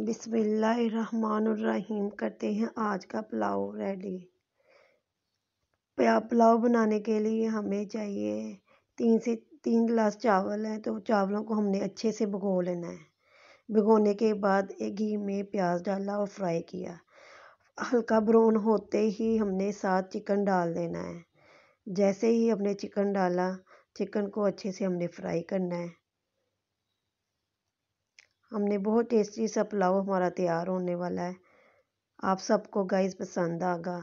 बिस्मिल्लाहिर्रहमानिर्रहीम करते हैं आज का पुलाव रेडी पुलाव बनाने के लिए हमें चाहिए तीन से तीन गिलास चावल हैं तो चावलों को हमने अच्छे से भिगो लेना है भिगोने के बाद एक घी में प्याज डाला और फ्राई किया हल्का ब्राउन होते ही हमने साथ चिकन डाल देना है जैसे ही हमने चिकन डाला चिकन को अच्छे से हमने फ्राई करना है हमने बहुत टेस्टी सा पुलाव हमारा तैयार होने वाला है आप सबको गाइस पसंद आगा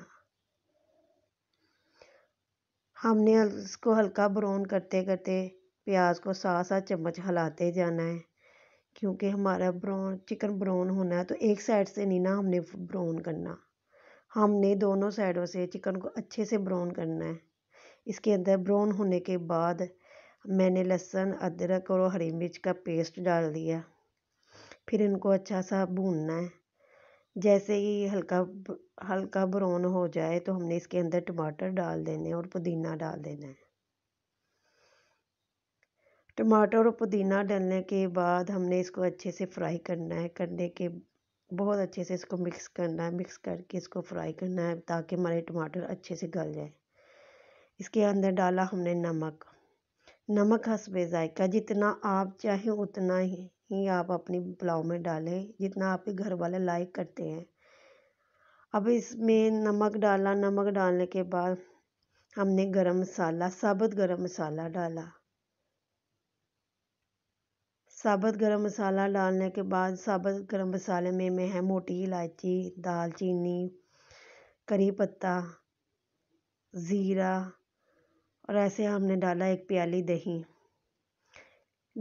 हमने इसको हल्का ब्राउन करते करते प्याज को सात सात चम्मच हिलाते जाना है क्योंकि हमारा ब्राउन चिकन ब्राउन होना है तो एक साइड से नहीं ना हमने ब्राउन करना हमने दोनों साइडों से चिकन को अच्छे से ब्राउन करना है इसके अंदर ब्राउन होने के बाद मैंने लहसुन अदरक और हरी मिर्च का पेस्ट डाल दिया फिर इनको अच्छा सा भूनना है जैसे ही हल्का हल्का ब्राउन हो जाए तो हमने इसके अंदर टमाटर डाल देने और पुदीना डाल देना है टमाटर और पुदीना डालने के बाद हमने इसको अच्छे से फ्राई करना है करने के बहुत अच्छे से इसको मिक्स करना है मिक्स करके इसको फ्राई करना है ताकि हमारे टमाटर अच्छे से गल जाए इसके अंदर डाला हमने नमक नमक हंसबे जायका जितना आप चाहें उतना ही ही आप अपनी पुलाव में डालें जितना आपके घर वाले लाइक करते हैं अब इसमें नमक डाला नमक डालने के बाद हमने गरम मसाला साबुत गरम मसाला डाला साबुत गरम मसाला डालने के बाद साबुत गरम मसाले में में है मोटी इलायची दालचीनी करी पत्ता ज़ीरा और ऐसे हमने डाला एक प्याली दही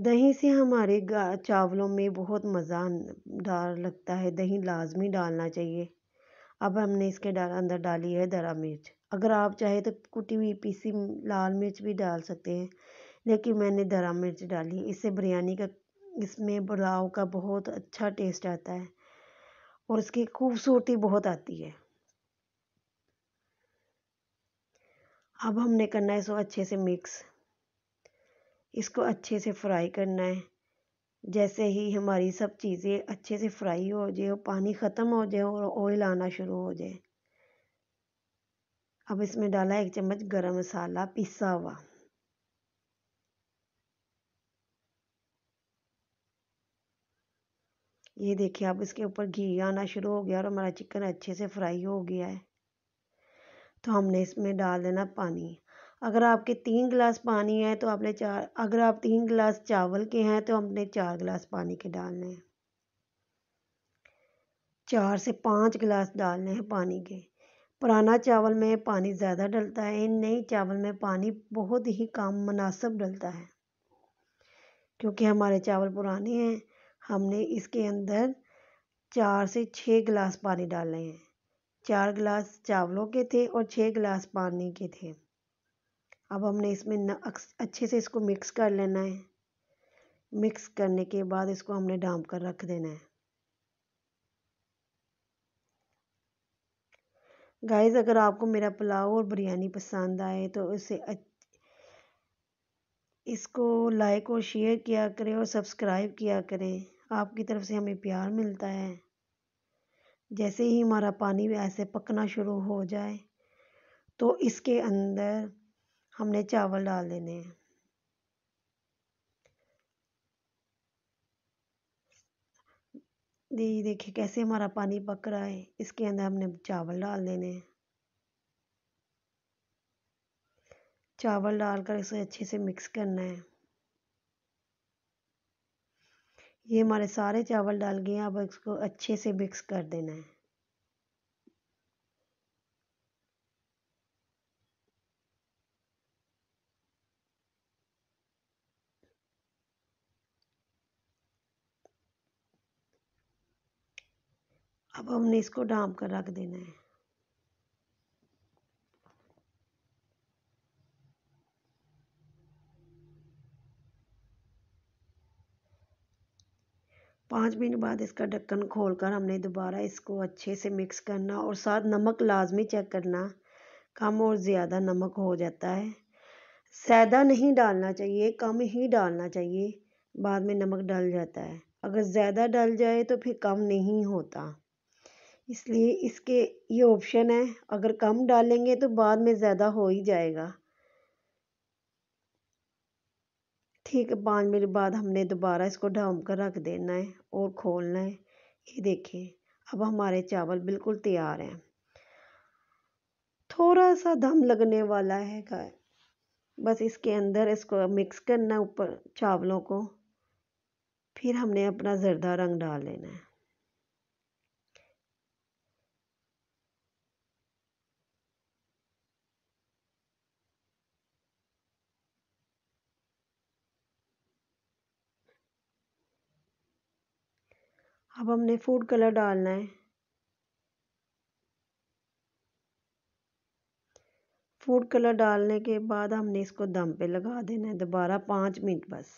दही से हमारे चावलों में बहुत मज़ा दार लगता है दही लाज़मी डालना चाहिए अब हमने इसके डाल अंदर डाली है दरा मिर्च अगर आप चाहे तो कुटी हुई पीसी लाल मिर्च भी डाल सकते हैं लेकिन मैंने दरा मिर्च डाली इससे बिरयानी का इसमें पुलाव का बहुत अच्छा टेस्ट आता है और इसकी खूबसूरती बहुत आती है अब हमने करना है इसको अच्छे से मिक्स इसको अच्छे से फ्राई करना है जैसे ही हमारी सब चीज़ें अच्छे से फ्राई हो जाए और पानी ख़त्म हो जाए और ऑयल आना शुरू हो जाए अब इसमें डाला एक चम्मच गरम मसाला पिसा हुआ ये देखिए अब इसके ऊपर घी आना शुरू हो गया और हमारा चिकन अच्छे से फ्राई हो गया है तो हमने इसमें डाल देना पानी अगर आपके तीन गिलास पानी है तो आपने चार अगर आप तीन गिलास चावल के हैं तो हमने चार गिलास पानी के डालने हैं चार से पाँच गिलास डालने हैं पानी के पुराना चावल में पानी ज़्यादा डलता है इन नई चावल में पानी बहुत ही कम मुनासब डलता है क्योंकि हमारे चावल पुराने हैं हमने इसके अंदर चार से छः गिलास पानी डाले हैं चार गिलास चावलों के थे और छः गिलास पानी के थे अब हमने इसमें न अच्छे से इसको मिक्स कर लेना है मिक्स करने के बाद इसको हमने डाम कर रख देना है गाइस अगर आपको मेरा पुलाव और बिरयानी पसंद आए तो इसे इसको लाइक और शेयर किया करें और सब्सक्राइब किया करें आपकी तरफ से हमें प्यार मिलता है जैसे ही हमारा पानी ऐसे पकना शुरू हो जाए तो इसके अंदर हमने चावल डाल देने हैं दी देखिए कैसे हमारा पानी पक रहा है इसके अंदर हमने चावल डाल देने हैं चावल डालकर इसे अच्छे से मिक्स करना है ये हमारे सारे चावल डाल गए हैं अब इसको अच्छे से मिक्स कर देना है अब हमने इसको डाम कर रख देना है पाँच मिनट बाद इसका ढक्कन खोलकर हमने दोबारा इसको अच्छे से मिक्स करना और साथ नमक लाजमी चेक करना कम और ज़्यादा नमक हो जाता है ज़्यादा नहीं डालना चाहिए कम ही डालना चाहिए बाद में नमक डल जाता है अगर ज़्यादा डल जाए तो फिर कम नहीं होता इसलिए इसके ये ऑप्शन है अगर कम डालेंगे तो बाद में ज़्यादा हो ही जाएगा ठीक है पाँच मिनट बाद हमने दोबारा इसको ढाम कर रख देना है और खोलना है ये देखिए अब हमारे चावल बिल्कुल तैयार हैं थोड़ा सा दम लगने वाला है बस इसके अंदर इसको मिक्स करना ऊपर चावलों को फिर हमने अपना ज़रदा रंग डाल लेना है अब हमने फूड कलर डालना है फूड कलर डालने के बाद हमने इसको दम पे लगा देना है दोबारा पाँच मिनट बस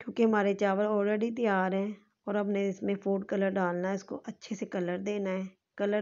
क्योंकि हमारे चावल ऑलरेडी तैयार हैं और हमने इसमें फूड कलर डालना है इसको अच्छे से कलर देना है कलर